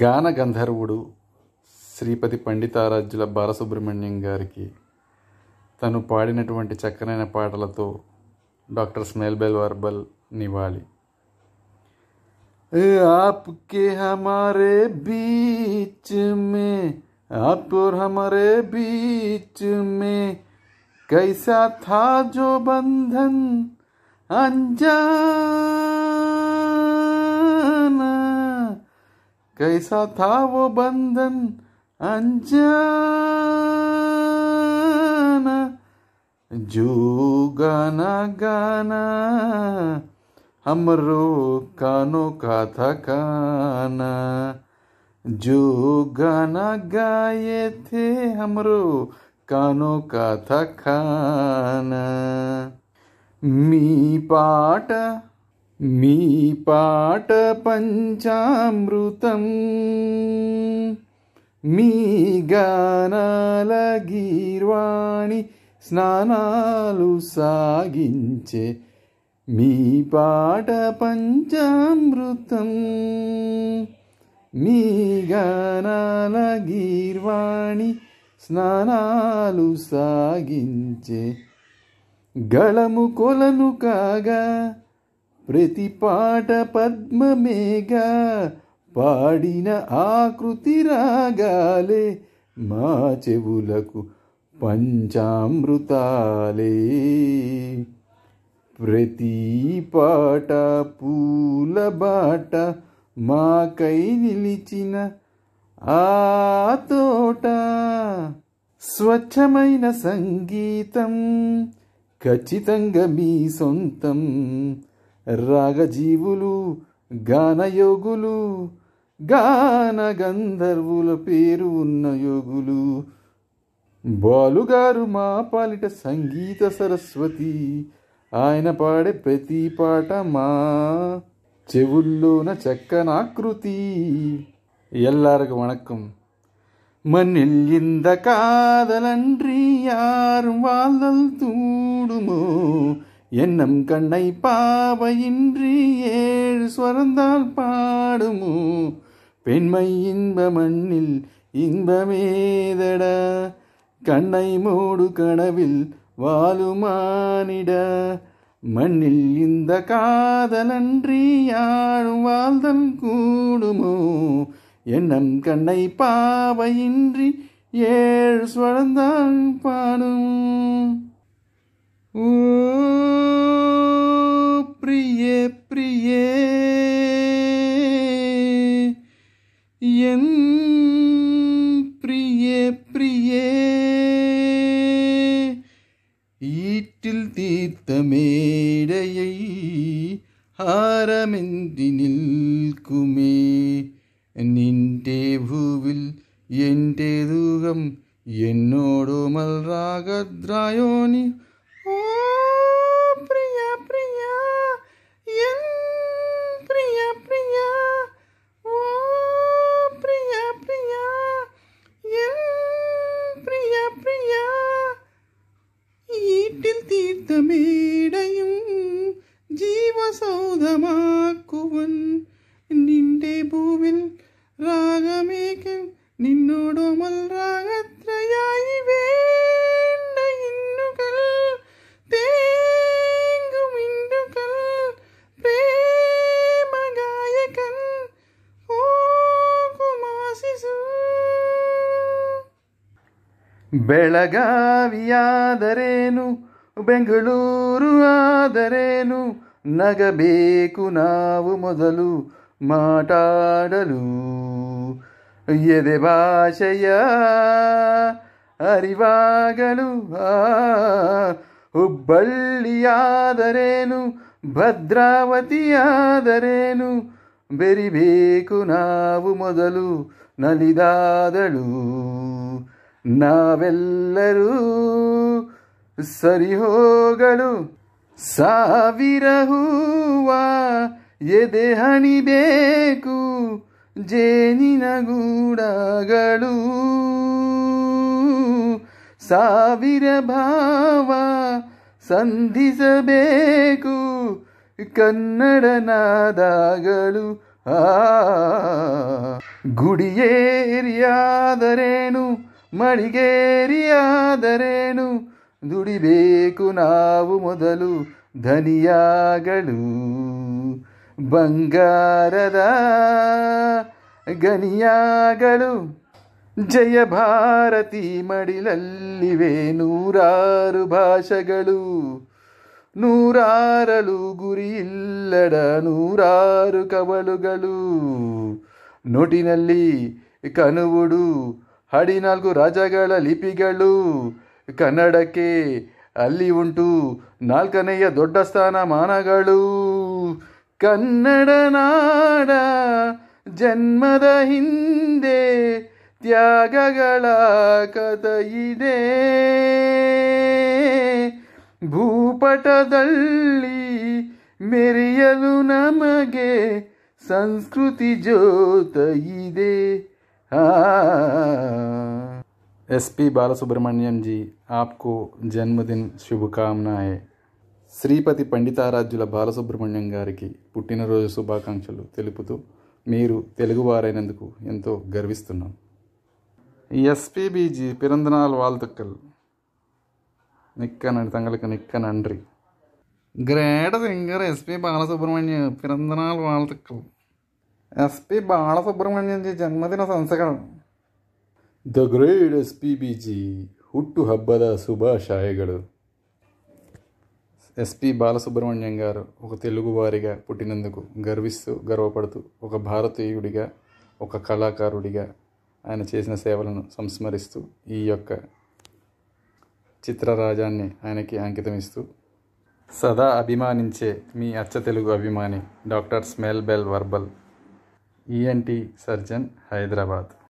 గాన గంధర్వుడు శ్రీపతి పండితారాజ్యుల బాలసుబ్రహ్మణ్యం గారికి తను పాడినటువంటి చక్కనైన పాటలతో డాక్టర్ స్మెల్బెల్ వర్బల్ నివాళి ఆప్కే హమారే बीच में आप और हमारे बीच में कैसा था जो అంజా कैसा था वो बंधन अनजाना जो गाना गाना हमरो कानों का था काना जो गाना गाए थे हमरो कानों का था खाना मी पाट మీ పాట పంచామృతం మీ గానాల గీర్వాణి స్నానాలు సాగించే మీ పాట పంచామృతం మీ గానాల గీర్వాణి స్నానాలు సాగించే గళము కొలను కాగా ప్రతి పాట పద్మమేగా పాడిన ఆకృతి రాగాలే మా చెవులకు పంచామృతాలే ప్రతి పాట పూల బాట మాకై నిలిచిన ఆ తోట స్వచ్ఛమైన సంగీతం ఖచ్చితంగా మీ సొంతం రాగజీవులు గానయోగులు గాన గంధర్వుల పేరు ఉన్న యోగులు బాలుగారు మా పాలిట సంగీత సరస్వతి ఆయన పాడే ప్రతి పాట మా చెవుల్లోన చక్కనాకృతి ఎల్లారుకు వణక్కం వణకం మన్నెల్లింద కాదలండ్రి యారు வாழ்தல் தூடுமோ என்னம் கண்ணை பாவையின்றி ஏழு ஸ்வரந்தால் பாடுமோ பெண்மை இன்ப மண்ணில் இன்பமேதட கண்ணை மூடு கனவில் வாழுமானிட மண்ணில் இந்த காதலன்றி யாழும் வாழ்தல் கூடுமோ என்னம் கண்ணை பாவையின்றி ஏழு சுழந்தால் பாடுமோ വീട്ടിൽ തീർത്തമേടയൈ ഹാരമെന്തി നിൽക്കുമേ നിന്റെ ഭൂവിൽ എൻ്റെ ദുഃഖം എന്നോടുമൽ രാഗദ്രായോനി ജലമേടയും ജീവസൗധമാക്കുവൻ നിന്റെ ഭൂവിൽ രാഗമേക്ക് നിന്നോടോമൽ രാഗത്രയായി വേണ്ട ഇന്നുകൾ തേങ്കുമിണ്ടുകൾ പ്രേമഗായകൻ ഓകുമാസിസു ബെളഗാവിയാദരേനു ಬೆಂಗಳೂರು ಆದರೇನು ನಗಬೇಕು ನಾವು ಮೊದಲು ಮಾತಾಡಲು ಎದೆ ಭಾಷೆಯ ಅರಿವಾಗಲು ಹುಬ್ಬಳ್ಳಿಯಾದರೇನು ಭದ್ರಾವತಿಯಾದರೇನು ಬೆರಿಬೇಕು ನಾವು ಮೊದಲು ನಲಿದಾದಳು ನಾವೆಲ್ಲರೂ ಸರಿ ಹೋಗಳು ಸಾವಿರ ಹೂವ ಎದೆ ಬೇಕು ಜೇನಿನ ಗೂಡಗಳು ಸಾವಿರ ಭಾವ ಸಂಧಿಸಬೇಕು ಕನ್ನಡನಾದಾಗಳು ಆ ಗುಡಿಯೇರಿಯಾದರೇನು ಮಡಿಗೇರಿಯಾದರೇನು ದುಡಿಬೇಕು ನಾವು ಮೊದಲು ಧನಿಯಾಗಳು ಬಂಗಾರದ ಗನಿಯಾಗಳು ಜಯ ಭಾರತಿ ಮಡಿಲಲ್ಲಿವೆ ನೂರಾರು ಭಾಷೆಗಳು ನೂರಾರಲು ಗುರಿಯಿಲ್ಲಡ ನೂರಾರು ಕವಲುಗಳು ನೋಟಿನಲ್ಲಿ ಕನುವುಡು ಹಡಿನಾಲ್ಕು ರಾಜಗಳ ಲಿಪಿಗಳು ಕನ್ನಡಕ್ಕೆ ಅಲ್ಲಿ ಉಂಟು ನಾಲ್ಕನೆಯ ದೊಡ್ಡ ಸ್ಥಾನಮಾನಗಳು ಕನ್ನಡ ನಾಡ ಜನ್ಮದ ಹಿಂದೆ ತ್ಯಾಗಗಳ ಕಥೆಯಿದೆ ಭೂಪಟದಲ್ಲಿ ಮೆರೆಯಲು ನಮಗೆ ಸಂಸ್ಕೃತಿ ಜೋತ ಇದೆ ಆ ఎస్పి బాలసుబ్రహ్మణ్యం జీ ఆప్కు జన్మదిన్ శుభకామనాయ శ్రీపతి పండితారాధ్యుల బాలసుబ్రహ్మణ్యం గారికి పుట్టినరోజు శుభాకాంక్షలు తెలుపుతూ మీరు తెలుగు వారైనందుకు ఎంతో గర్విస్తున్నాం ఎస్పిబిజి పిరందనాల్ వాల్తుక్కల్ నిక్కనండి తంగలకు నండ్రి గ్రేట సింగర్ ఎస్పి బాలసుబ్రహ్మణ్యం పిరందనాల్ వాల్తుక్కల్ ఎస్పి బాలసుబ్రహ్మణ్యం జీ జన్మదిన సంస్కరణం the great S P B ji ಹುಟ್ಟು ಹಬ್ಬದ ಶುಭಾಶಯಗಳು ಎಸ್ గారు ఒక తెలుగువారిగా పుట్టినందుకు గర్విస్తూ గర్వపడుతూ ఒక భారతీయుడిగా ఒక కళాకారుడిగా ఆయన చేసిన సేవలను సంస్మరిస్తూ ఈ యొక్క చిత్రరాజాన్ని ఆయనకి అంకితమిస్తూ సదా అభిమానించే మీ అచ్చ తెలుగు అభిమాని డాక్టర్ స్మెల్ బెల్ వర్బల్ ఈఎన్టీ సర్జన్ హైదరాబాద్